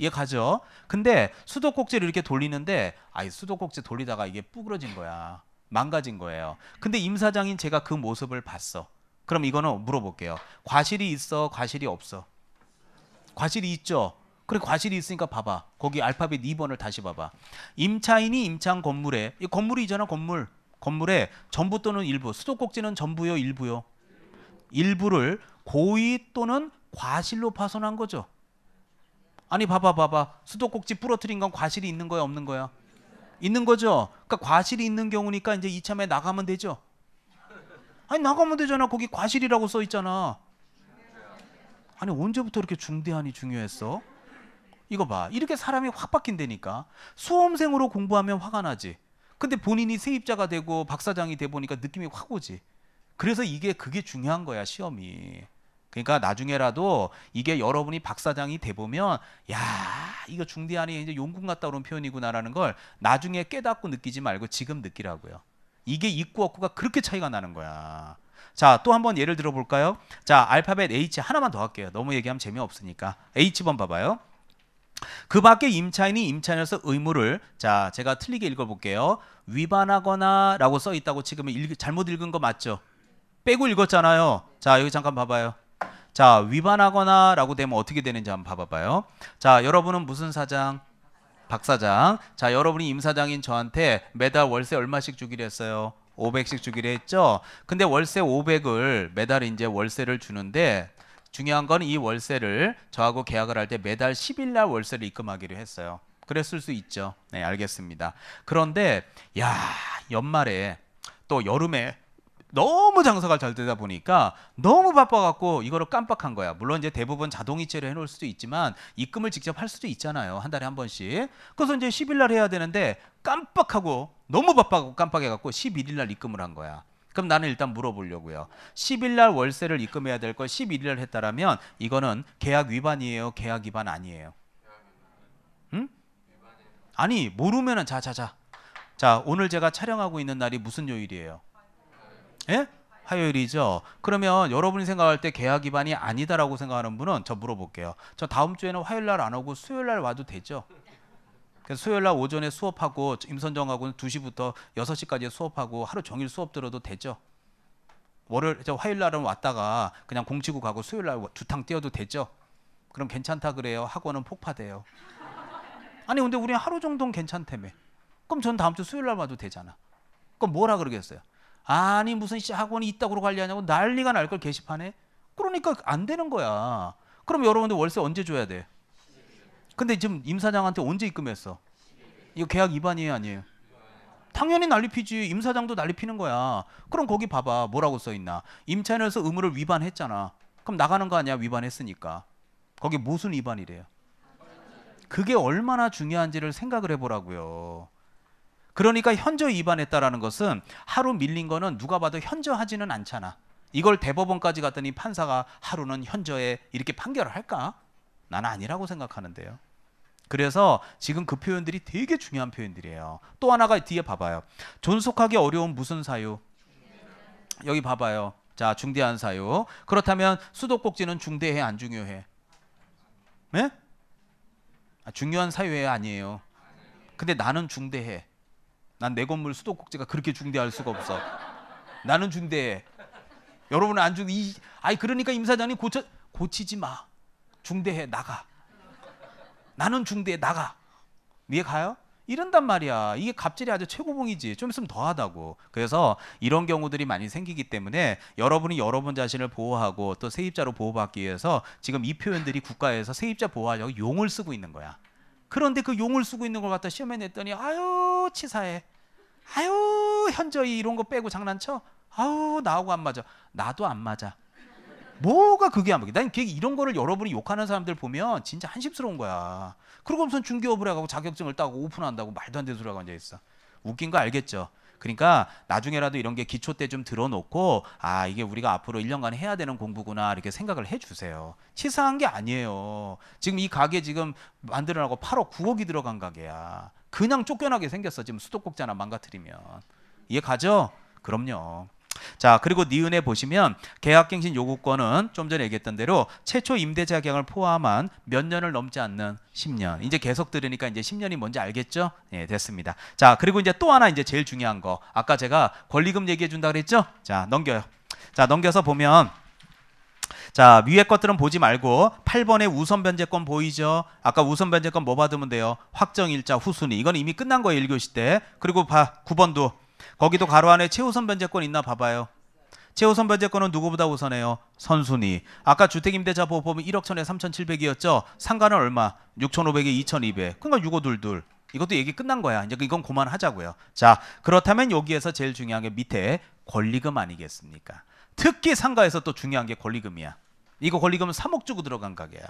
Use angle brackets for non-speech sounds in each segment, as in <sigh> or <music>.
이게 예, 가죠. 근데 수도꼭지를 이렇게 돌리는데 아이 수도꼭지 돌리다가 이게 뿌그러진 거야. 망가진 거예요. 근데 임 사장인 제가 그 모습을 봤어. 그럼 이거는 물어볼게요. 과실이 있어, 과실이 없어. 과실이 있죠. 그래 과실이 있으니까 봐봐. 거기 알파벳 2번을 다시 봐봐. 임차인이 임창 건물에 이 건물이잖아 건물. 건물에 전부 또는 일부 수도꼭지는 전부요 일부요. 일부를 고의 또는 과실로 파손한 거죠. 아니 봐봐 봐봐 수도꼭지 부러뜨린 건 과실이 있는 거야 없는 거야? 있는 거죠. 그러니까 과실이 있는 경우니까 이제 이참에 나가면 되죠. 아니 나가면 되잖아. 거기 과실이라고 써 있잖아. 아니 언제부터 이렇게 중대하니 중요했어? 이거 봐. 이렇게 사람이 확 바뀐다니까. 수험생으로 공부하면 화가 나지. 근데 본인이 세입자가 되고 박사장이 돼 보니까 느낌이 확 오지. 그래서 이게 그게 중요한 거야 시험이. 그러니까 나중에라도 이게 여러분이 박사장이 돼 보면 야 이거 중대한이 이제 용궁 같다 그런 표현이구나라는 걸 나중에 깨닫고 느끼지 말고 지금 느끼라고요. 이게 있고 없고가 그렇게 차이가 나는 거야. 자, 또 한 번 예를 들어 볼까요? 자, 알파벳 H 하나만 더 할게요. 너무 얘기하면 재미없으니까. H번 봐봐요. 그 밖에 임차인이 임차인에서 의무를 자, 제가 틀리게 읽어 볼게요. 위반하거나라고 써 있다고 지금 은 잘못 읽은 거 맞죠? 빼고 읽었잖아요. 자, 여기 잠깐 봐봐요. 자, 위반하거나 라고 되면 어떻게 되는지 한번 봐봐봐요. 자, 여러분은 무슨 사장? 박사장. 자, 여러분이 임사장인 저한테 매달 월세 얼마씩 주기로 했어요? 500씩 주기로 했죠? 근데 월세 500을 매달 이제 월세를 주는데 중요한 건 이 월세를 저하고 계약을 할 때 매달 10일 날 월세를 입금하기로 했어요. 그랬을 수 있죠. 네, 알겠습니다. 그런데 야, 연말에 또 여름에 너무 장사가 잘 되다 보니까 너무 바빠갖고 이거를 깜빡한 거야. 물론 이제 대부분 자동이체를 해놓을 수도 있지만 입금을 직접 할 수도 있잖아요. 한 달에 한 번씩. 그래서 이제 10일 날 해야 되는데 깜빡하고 너무 바빠갖고 깜빡해갖고 11일 날 입금을 한 거야. 그럼 나는 일단 물어보려고요. 10일 날 월세를 입금해야 될 걸 11일 날 했다라면 이거는 계약 위반이에요. 계약 위반 아니에요. 응? 아니 모르면은 자자자. 자 오늘 제가 촬영하고 있는 날이 무슨 요일이에요? 예? 화요일이죠. 그러면 여러분이 생각할 때 계약 위반이 아니다라고 생각하는 분은 저 물어볼게요. 저 다음 주에는 화요일 날 안 오고 수요일 날 와도 되죠? 그래서 수요일 날 오전에 수업하고 임선정하고는 2시부터 6시까지 수업하고 하루 종일 수업 들어도 되죠? 월요일 저 화요일 날은 왔다가 그냥 공치고 가고 수요일 날 주탕 뛰어도 되죠? 그럼 괜찮다 그래요. 학원은 폭파돼요. 아니 근데 우리 하루 정도는 괜찮다며. 그럼 전 다음 주 수요일 날 와도 되잖아. 그럼 뭐라 그러겠어요? 아니 무슨 학원이 있다고 관리하냐고 난리가 날 걸 게시판에 그러니까 안 되는 거야. 그럼 여러분들 월세 언제 줘야 돼? 근데 지금 임 사장한테 언제 입금했어? 이거 계약 위반이에요 아니에요? 당연히 난리 피지 임 사장도 난리 피는 거야 그럼 거기 봐봐 뭐라고 써있나 임차인에서 의무를 위반했잖아 그럼 나가는 거 아니야 위반했으니까 거기 무슨 위반이래요 그게 얼마나 중요한지를 생각을 해보라고요 그러니까 현저 위반했다라는 것은 하루 밀린 거는 누가 봐도 현저하지는 않잖아. 이걸 대법원까지 갔더니 판사가 하루는 현저에 이렇게 판결을 할까? 나는 아니라고 생각하는데요. 그래서 지금 그 표현들이 되게 중요한 표현들이에요. 또 하나가 뒤에 봐봐요. 존속하기 어려운 무슨 사유? 여기 봐봐요. 자, 중대한 사유. 그렇다면 수도꼭지는 중대해 안 중요해? 네? 아, 중요한 사유예 아니에요. 근데 나는 중대해. 난내 건물 수도꼭지가 그렇게 중대할 수가 없어. 나는 중대해. 여러분은 안 중대. 이, 아니 그러니까 임사장님 고쳐 고치지 마. 중대해 나가. 나는 중대해 나가. 니에 가요? 이런단 말이야. 이게 갑질이 아주 최고봉이지. 좀 있으면 더하다고. 그래서 이런 경우들이 많이 생기기 때문에 여러분이 여러분 자신을 보호하고 또 세입자로 보호받기 위해서 지금 이 표현들이 국가에서 세입자 보호하려고 용을 쓰고 있는 거야. 그런데 그 용을 쓰고 있는 걸 갖다 시험에 냈더니 아유 치사해. 아유 현저히 이런 거 빼고 장난쳐? 아우 나하고 안 맞아. 나도 안 맞아. 뭐가 그게 안 맞게? 난 이런 거를 여러분이 욕하는 사람들 보면 진짜 한심스러운 거야. 그러고 무슨 중개업을 해가고 자격증을 따고 오픈한다고 말도 안 되는 소리 하고 앉아 있어. 웃긴 거 알겠죠? 그러니까 나중에라도 이런 게 기초 때 좀 들어놓고 아 이게 우리가 앞으로 1년간 해야 되는 공부구나 이렇게 생각을 해주세요. 치사한 게 아니에요. 지금 이 가게 지금 만들어놓고 8억 9억이 들어간 가게야. 그냥 쫓겨나게 생겼어. 지금 수도꼭지나 망가뜨리면. 이해 가죠? 그럼요. 자 그리고 니은에 보시면 계약갱신 요구권은 좀 전에 얘기했던 대로 최초 임대자격을 포함한 몇 년을 넘지 않는 10년 이제 계속 들으니까 이제 10년이 뭔지 알겠죠? 예 됐습니다 자 그리고 이제 또 하나 이제 제일 중요한 거 아까 제가 권리금 얘기해 준다 그랬죠? 자 넘겨요 자 넘겨서 보면 자, 위에 것들은 보지 말고 8번에 우선 변제권 보이죠? 아까 우선 변제권 뭐 받으면 돼요? 확정 일자 후순위. 이건 이미 끝난 거예요, 1교시 때. 그리고 봐, 9번도 거기도 가로 안에 최우선 변제권 있나 봐봐요. 최우선 변제권은 누구보다 우선해요? 선순위. 아까 주택임대자 보호법은 1억 1 천에 3,700이었죠? 상가는 얼마? 6,500에 2,200. 그러니까 6,522. 이것도 얘기 끝난 거야. 이제 이건 그만하자고요. 자, 그렇다면 여기에서 제일 중요한 게 밑에 권리금 아니겠습니까? 특히 상가에서 또 중요한 게 권리금이야. 이거 권리금은 3억 주고 들어간 가게야.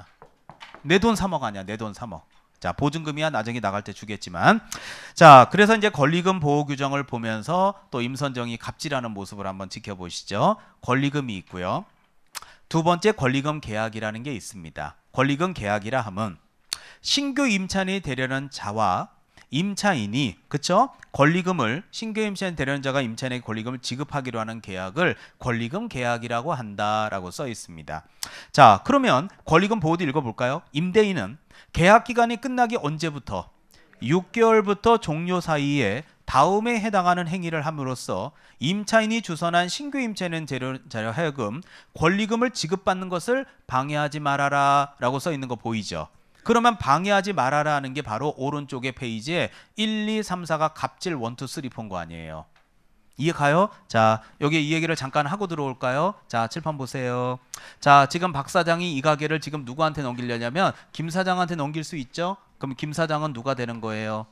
내 돈 3억 아니야. 내 돈 3억. 자, 보증금이야 나중에 나갈 때 주겠지만. 자, 그래서 이제 권리금 보호 규정을 보면서 또 임선정이 갑질하는 모습을 한번 지켜보시죠. 권리금이 있고요. 두 번째 권리금 계약이라는 게 있습니다. 권리금 계약이라 함은 신규 임찬이 되려는 자와 임차인이 그쵸? 권리금을 신규임차인 대련자가 임차인에게 권리금을 지급하기로 하는 계약을 권리금 계약이라고 한다라고 써 있습니다. 자, 그러면 권리금 보호도 읽어 볼까요? 임대인은 계약 기간이 끝나기 언제부터 6개월부터 종료 사이에 다음에 해당하는 행위를 함으로써 임차인이 주선한 신규 임차인 재료자료 하여금 권리금을 지급받는 것을 방해하지 말아라 라고 써 있는 거 보이죠 그러면 방해하지 말아라 하는 게 바로 오른쪽의 페이지에 1, 2, 3, 4가 갑질 1, 2, 3본거 아니에요. 이해 가요? 자, 여기 이 얘기를 잠깐 하고 들어올까요? 자, 칠판 보세요. 자, 지금 박 사장이 이 가게를 지금 누구한테 넘기려냐면 김 사장한테 넘길 수 있죠? 그럼 김 사장은 누가 되는 거예요?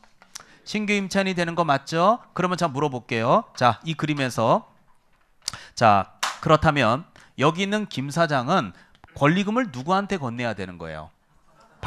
신규 임찬이 되는 거 맞죠? 그러면 자 물어볼게요. 자, 이 그림에서 자, 그렇다면 여기 있는 김 사장은 권리금을 누구한테 건네야 되는 거예요?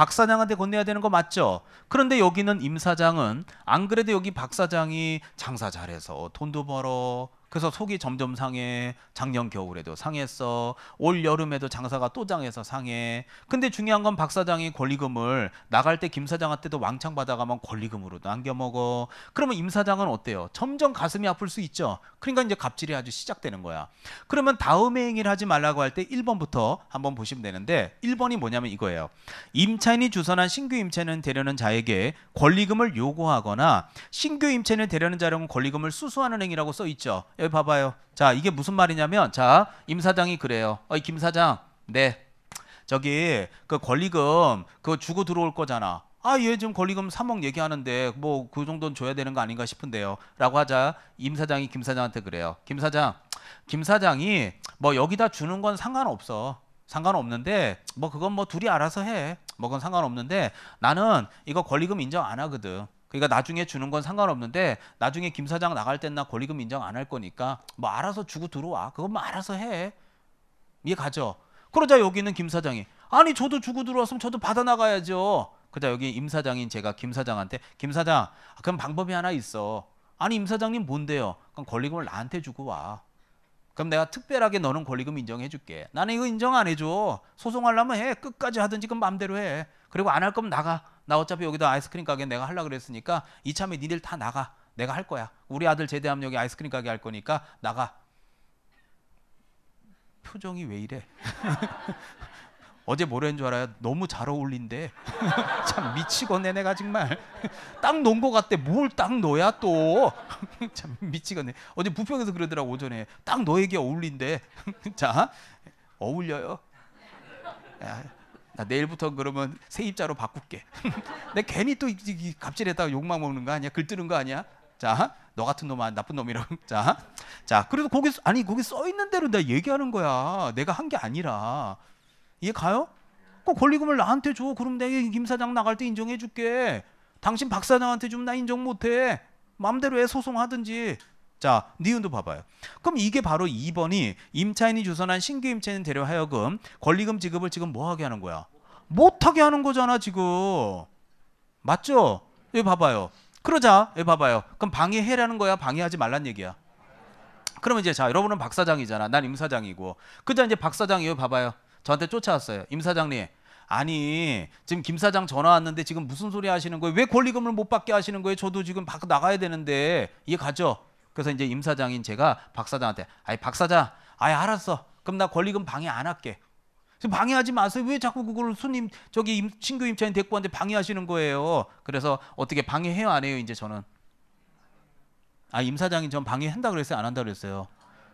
박 사장한테 건네야 되는 거 맞죠? 그런데 여기는 임 사장은 안 그래도 여기 박 사장이 장사 잘해서 돈도 벌어 그래서 속이 점점 상해. 작년 겨울에도 상했어. 올 여름에도 장사가 또 장해서 상해. 근데 중요한 건 박 사장이 권리금을 나갈 때 김 사장한테도 왕창 받아가면 권리금으로 남겨 먹어. 그러면 임 사장은 어때요? 점점 가슴이 아플 수 있죠. 그러니까 이제 갑질이 아주 시작되는 거야. 그러면 다음에 행위를 하지 말라고 할 때 1번부터 한번 보시면 되는데 1번이 뭐냐면 이거예요. 임차인이 주선한 신규 임차인을 되려는 자에게 권리금을 요구하거나 신규 임차인을 되려는 자라는 권리금을 수수하는 행위라고 써 있죠. 여기 봐봐요. 자, 이게 무슨 말이냐면 자, 임 사장이 그래요. 어, 김 사장. 네. 저기 그 권리금 그거 주고 들어올 거잖아. 아, 얘 지금 권리금 3억 얘기하는데 뭐 그 정도는 줘야 되는 거 아닌가 싶은데요. 라고 하자 임 사장이 김 사장한테 그래요. 김 사장. 김 사장이 뭐 여기다 주는 건 상관없어. 상관없는데 뭐 그건 뭐 둘이 알아서 해. 뭐 그건 상관없는데 나는 이거 권리금 인정 안 하거든. 그러니까 나중에 주는 건 상관없는데 나중에 김 사장 나갈 때나 권리금 인정 안 할 거니까 뭐 알아서 주고 들어와. 그건 뭐 알아서 해. 이해 가죠. 그러자 여기 있는 김 사장이 아니 저도 주고 들어왔으면 저도 받아 나가야죠. 그다 여기 임 사장인 제가 김 사장한테 김 사장 아, 그럼 방법이 하나 있어. 아니 임 사장님 뭔데요? 그럼 권리금을 나한테 주고 와. 그럼 내가 특별하게 너는 권리금 인정해 줄게. 나는 이거 인정 안 해줘. 소송하려면 해. 끝까지 하든지 그럼 마음대로 해. 그리고 안 할 거면 나가. 나 어차피 여기다 아이스크림 가게 내가 하려 그랬으니까 이참에 니들 다 나가. 내가 할 거야. 우리 아들 제대하면 여기 아이스크림 가게 할 거니까 나가. 표정이 왜 이래? <laughs> 어제 뭐라는 줄 알아요? 너무 잘 어울린대. <laughs> 참 미치겠네 내가 정말. 딱 놓은 거 같대. 뭘 딱놓야 또. <laughs> 참 미치겠네. 어제 부평에서 그러더라고 오전에. 딱 너에게 어울린대. 자 어울려요. 나 내일부터 그러면 세입자로 바꿀게. 내 <laughs> 괜히 또 갑질했다가 욕망 먹는 거 아니야? 글뜨는 거 아니야? 자, 너 같은 놈아 나쁜 놈이라고. <laughs> 자, 자, 그래도 거기 아니 거기 써 있는 대로 내가 얘기하는 거야. 내가 한 게 아니라 이해 가요? 꼭 권리금을 나한테 줘. 그럼 내가 김 사장 나갈 때 인정해 줄게. 당신 박 사장한테 좀 나 인정 못해. 마음대로 해 소송하든지. 자, 니은도 봐봐요. 그럼 이게 바로 2번이 임차인이 주선한 신규 임차인 대려 하여금 권리금 지급을 지금 뭐 하게 하는 거야? 못 하게 하는 거잖아, 지금. 맞죠? 여기 봐봐요. 그러자. 여기 봐봐요. 그럼 방해해라는 거야, 방해하지 말란 얘기야. 그러면 이제 자, 여러분은 박 사장이잖아. 난 임 사장이고. 그자 이제 박 사장이 여기 봐봐요. 저한테 쫓아왔어요. 임 사장님. 아니 지금 김 사장 전화 왔는데 지금 무슨 소리 하시는 거예요? 왜 권리금을 못 받게 하시는 거예요? 저도 지금 밖 나가야 되는데 이해 가죠? 그래서 이제 임사장인 제가 박사장한테 아이 박사장 아이 알았어 그럼 나 권리금 방해 안 할게 방해하지 마세요. 왜 자꾸 그걸 손님 저기 임, 친구 임차인 데리고 왔는데 방해하시는 거예요. 그래서 어떻게 방해해요 안 해요 이제 저는 아 임사장이 전 방해한다 그랬어요 안 한다 그랬어요.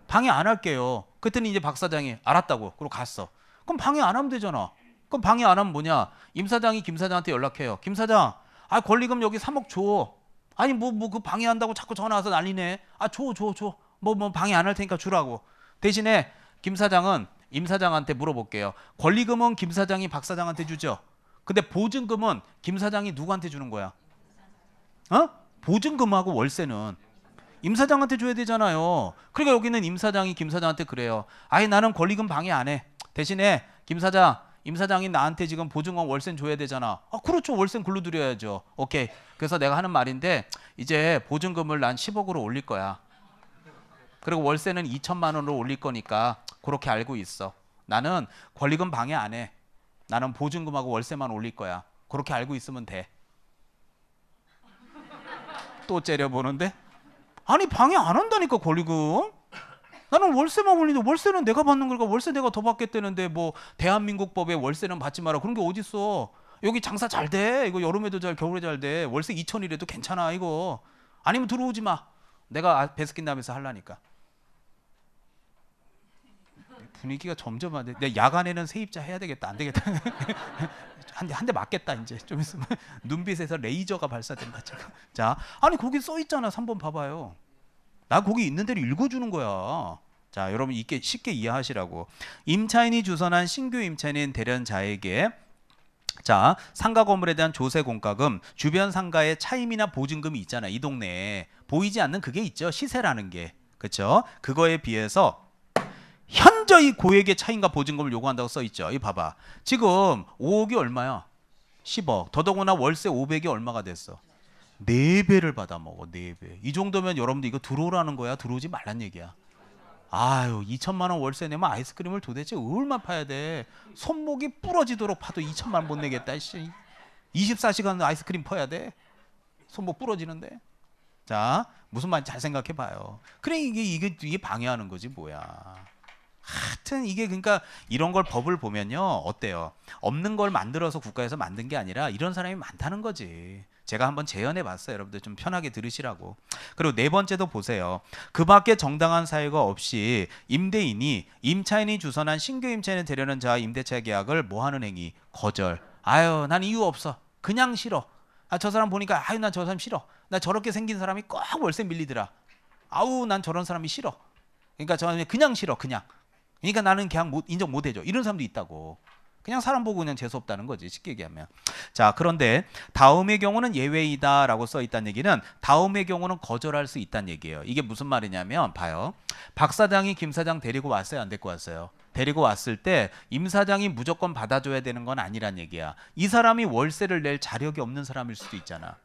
방해 안 할게요. 그랬더니 이제 박 사장이 알았다고 그러고 갔어. 그럼 방해 안 하면 되잖아. 그럼 방해 안 하면 뭐냐? 임 사장이 김 사장한테 연락해요. 김 사장, 아 권리금 여기 3억 줘. 아니 뭐 뭐 그 방해한다고 자꾸 전화 와서 난리네. 아 줘 줘 줘. 뭐뭐 뭐 방해 안 할 테니까 주라고. 대신에 김 사장은 임 사장한테 물어볼게요. 권리금은 김 사장이 박 사장한테 주죠. 근데 보증금은 김 사장이 누구한테 주는 거야? 어? 보증금하고 월세는 임 사장한테 줘야 되잖아요. 그러니까 여기는 임 사장이 김 사장한테 그래요. 아니 나는 권리금 방해 안 해. 대신에 김 사장 임 사장이 나한테 지금 보증금 월세 줘야 되잖아. 아, 그렇죠. 월세 글로 드려야죠. 오케이. 그래서 내가 하는 말인데 이제 보증금을 난 10억으로 올릴 거야. 그리고 월세는 2천만 원으로 올릴 거니까 그렇게 알고 있어. 나는 권리금 방해 안 해. 나는 보증금하고 월세만 올릴 거야. 그렇게 알고 있으면 돼. 또 째려보는데? 아니 방해 안 한다니까 권리금. 나는 월세만 올리는데 월세는 내가 받는 걸까 월세 내가 더 받겠다는데 뭐 대한민국 법에 월세는 받지 마라 그런 게 어딨어 여기 장사 잘 돼 이거 여름에도 잘 겨울에 잘 돼 월세 2천이라도 괜찮아 이거 아니면 들어오지 마 내가 베스킨다면서 아, 할라니까 분위기가 점점 안 돼. 내 야간에는 세입자 해야 되겠다. 안 되겠다. <laughs> 한대한대 맞겠다 이제 좀 있으면 <laughs> 눈빛에서 레이저가 발사된다 지금. 자, 아니 거기 써 있잖아. 3번 봐봐요. 나 거기 있는 대로 읽어주는 거야. 자, 여러분 이게 쉽게 이해하시라고. 임차인이 주선한 신규 임차인 대련자에게 자, 상가 건물에 대한 조세 공과금, 주변 상가의 차임이나 보증금이 있잖아. 이 동네에 보이지 않는 그게 있죠. 시세라는 게. 그쵸 그거에 비해서 현저히 고액의 차임과 보증금을 요구한다고 써 있죠. 이 봐봐. 지금 5억이 얼마야? 10억. 더더구나 월세 500이 얼마가 됐어? 네 배를 받아 먹어 네 배. 이 정도면 여러분들 이거 들어오라는 거야 들어오지 말란 얘기야. 아유 2천만 원 월세 내면 아이스크림을 도대체 얼마 파야 돼? 손목이 부러지도록 파도 2천만 원 못 내겠다. 씨. 24시간 아이스크림 퍼야 돼. 손목 부러지는데. 자 무슨 말인지 잘 생각해 봐요. 그래 이게 이게 이게 방해하는 거지 뭐야. 하여튼 이게 그러니까 이런 걸 법을 보면요 어때요? 없는 걸 만들어서 국가에서 만든 게 아니라 이런 사람이 많다는 거지. 제가 한번 재현해 봤어요. 여러분들 좀 편하게 들으시라고. 그리고 네 번째도 보세요. 그 밖에 정당한 사유가 없이 임대인이 임차인이 주선한 신규 임차인을 되려는 자 임대차 계약을 뭐 하는 행위? 거절. 아유, 난 이유 없어. 그냥 싫어. 아, 저 사람 보니까 아유, 난 저 사람 싫어. 나 저렇게 생긴 사람이 꼭 월세 밀리더라. 아우, 난 저런 사람이 싫어. 그러니까 저는 그냥 싫어, 그냥. 그러니까 나는 그냥 못, 인정 못 해줘. 이런 사람도 있다고. 그냥 사람 보고 그냥 재수 없다는 거지 쉽게 얘기하면 자 그런데 다음의 경우는 예외이다라고 써 있다는 얘기는 다음의 경우는 거절할 수 있다는 얘기예요 이게 무슨 말이냐면 봐요 박 사장이 김 사장 데리고 왔어요 안 데리고 왔어요 데리고 왔을 때 임 사장이 무조건 받아줘야 되는 건 아니란 얘기야 이 사람이 월세를 낼 자력이 없는 사람일 수도 있잖아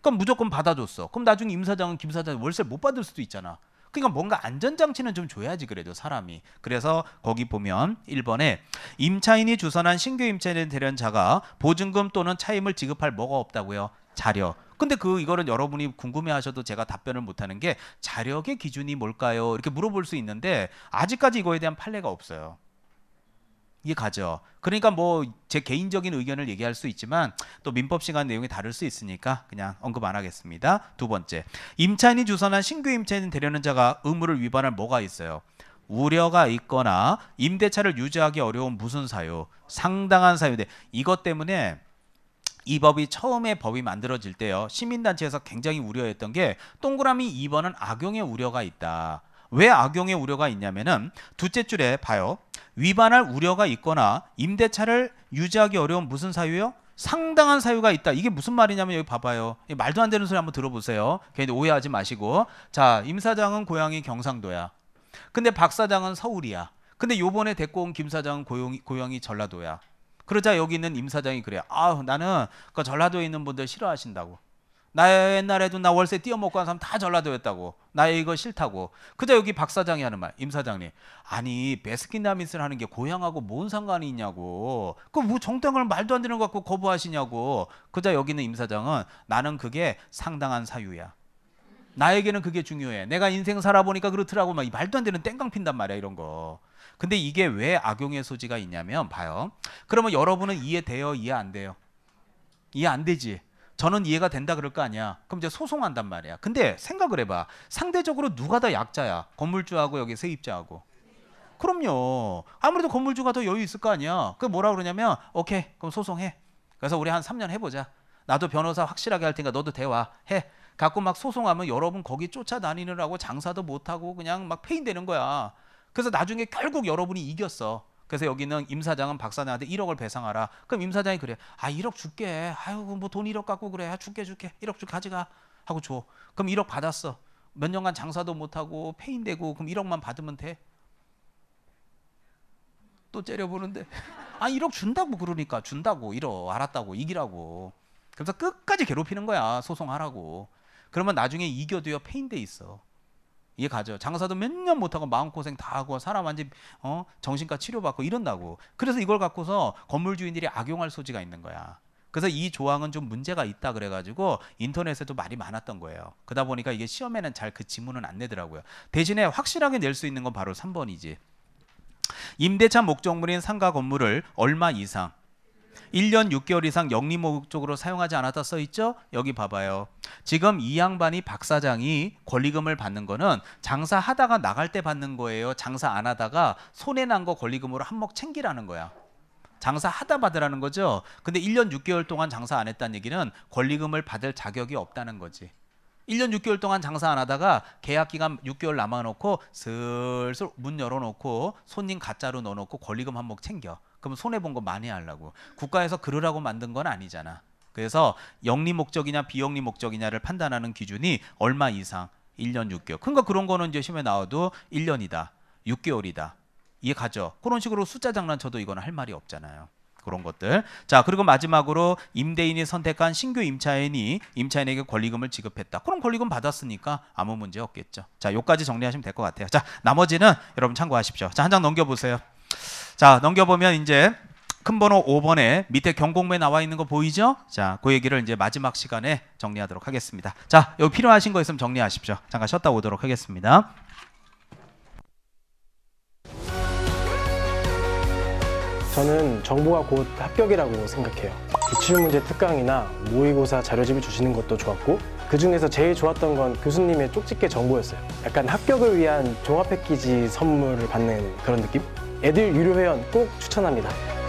그럼 무조건 받아줬어 그럼 나중에 임 사장은 김 사장 월세 못 받을 수도 있잖아 그러니까 뭔가 안전장치는 좀 줘야지 그래도 사람이. 그래서 거기 보면 1번에 임차인이 주선한 신규 임차인에 대한 자가 보증금 또는 차임을 지급할 뭐가 없다고요? 자료. 근데 그 이거는 여러분이 궁금해하셔도 제가 답변을 못하는 게 자력의 기준이 뭘까요? 이렇게 물어볼 수 있는데 아직까지 이거에 대한 판례가 없어요. 이 가죠. 그러니까 뭐 제 개인적인 의견을 얘기할 수 있지만 또 민법 시간 내용이 다를 수 있으니까 그냥 언급 안 하겠습니다. 두 번째, 임차인이 주선한 신규 임차인 되려는 자가 의무를 위반할 뭐가 있어요? 우려가 있거나 임대차를 유지하기 어려운 무슨 사유? 상당한 사유인데 이것 때문에 이 법이 처음에 법이 만들어질 때요 시민단체에서 굉장히 우려했던 게 동그라미 2번은 악용의 우려가 있다. 왜 악용의 우려가 있냐면은 둘째 줄에 봐요. 위반할 우려가 있거나 임대차를 유지하기 어려운 무슨 사유요? 상당한 사유가 있다. 이게 무슨 말이냐면 여기 봐봐요. 말도 안 되는 소리 한번 들어보세요. 괜히 오해하지 마시고. 자, 임 사장은 고향이 경상도야. 근데 박 사장은 서울이야. 근데 요번에 데리고 온 김 사장은 고용이, 고향이 전라도야. 그러자 여기 있는 임 사장이 그래요. 아, 나는 그 전라도에 있는 분들 싫어하신다고. 나 옛날에도 나 월세 띄어먹고 한 사람 다 전라도였다고. 나 이거 싫다고. 그다 여기 박 사장이 하는 말, 임 사장님. 아니 베스킨라빈스를 하는 게 고향하고 뭔 상관이 있냐고. 그 뭐 정당을 말도 안 되는 것 갖고 거부하시냐고. 그다 여기는 있임 사장은 나는 그게 상당한 사유야. 나에게는 그게 중요해. 내가 인생 살아보니까 그렇더라고. 막이 말도 안 되는 땡깡 핀단 말이야 이런 거. 근데 이게 왜 악용의 소지가 있냐면 봐요. 그러면 여러분은 이해돼요? 이해 안 돼요? 이해 안 되지. 저는 이해가 된다 그럴 거 아니야. 그럼 이제 소송한단 말이야. 근데 생각을 해봐. 상대적으로 누가 더 약자야? 건물주하고 여기 세입자하고. 그럼요. 아무래도 건물주가 더 여유 있을 거 아니야. 그 뭐라 그러냐면 오케이 그럼 소송해. 그래서 우리 한 3년 해보자. 나도 변호사 확실하게 할 테니까 너도 대화 해. 갖고 막 소송하면 여러분 거기 쫓아다니느라고 장사도 못하고 그냥 막 폐인되는 거야. 그래서 나중에 결국 여러분이 이겼어. 그래서 여기는 임 사장은 박 사장한테 1억을 배상하라. 그럼 임 사장이 그래. 아 1억 줄게. 아유 뭐돈 1억 갖고 그래. 아, 줄게 줄게. 1억 줄 가져가. 하고 줘. 그럼 1억 받았어. 몇 년간 장사도 못하고 폐인되고 그럼 1억만 받으면 돼. 또 째려보는데 아 1억 준다고 그러니까 준다고 1억 알았다고 이기라고 그래서 끝까지 괴롭히는 거야 소송하라고 그러면 나중에 이겨도요 폐인돼 있어 이해 가죠. 장사도 몇 년 못하고 마음고생 다 하고 사람 완전 어? 정신과 치료받고 이런다고. 그래서 이걸 갖고서 건물 주인들이 악용할 소지가 있는 거야. 그래서 이 조항은 좀 문제가 있다 그래가지고 인터넷에도 말이 많았던 거예요. 그러다 보니까 이게 시험에는 잘 그 지문은 안 내더라고요. 대신에 확실하게 낼 수 있는 건 바로 3번이지. 임대차 목적물인 상가 건물을 얼마 이상 1년 6개월 이상 영리 목적으로 사용하지 않았다 써 있죠? 여기 봐봐요. 지금 이 양반이 박 사장이 권리금을 받는 거는 장사하다가 나갈 때 받는 거예요. 장사 안 하다가 손해 난 거 권리금으로 한몫 챙기라는 거야. 장사하다 받으라는 거죠. 근데 1년 6개월 동안 장사 안 했다는 얘기는 권리금을 받을 자격이 없다는 거지. 1년 6개월 동안 장사 안 하다가 계약 기간 6개월 남아 놓고 슬슬 문 열어 놓고 손님 가짜로 넣어 놓고 권리금 한몫 챙겨. 그럼 손해본 거 많이 하려고 국가에서 그러라고 만든 건 아니잖아. 그래서 영리 목적이냐 비영리 목적이냐를 판단하는 기준이 얼마 이상 1년 6개월. 그러니까 그런 거는 이제 시험에 나와도 1년이다. 6개월이다. 이해 가죠. 그런 식으로 숫자 장난쳐도 이건 할 말이 없잖아요. 그런 것들. 자, 그리고 마지막으로 임대인이 선택한 신규 임차인이 임차인에게 권리금을 지급했다. 그럼 권리금 받았으니까 아무 문제 없겠죠. 자, 요까지 정리하시면 될 것 같아요. 자, 나머지는 여러분 참고하십시오. 자, 한 장 넘겨 보세요. 자, 넘겨보면 이제 큰 번호 5번에 밑에 경공매 나와 있는 거 보이죠? 자, 그 얘기를 이제 마지막 시간에 정리하도록 하겠습니다. 자, 여기 필요하신 거 있으면 정리하십시오. 잠깐 쉬었다 오도록 하겠습니다. 저는 정부가 곧 합격이라고 생각해요. 기출문제 그 특강이나 모의고사 자료집을 주시는 것도 좋았고 그 중에서 제일 좋았던 건 교수님의 쪽집게 정보였어요. 약간 합격을 위한 종합 패키지 선물을 받는 그런 느낌? 애들 유료 회원 꼭 추천합니다.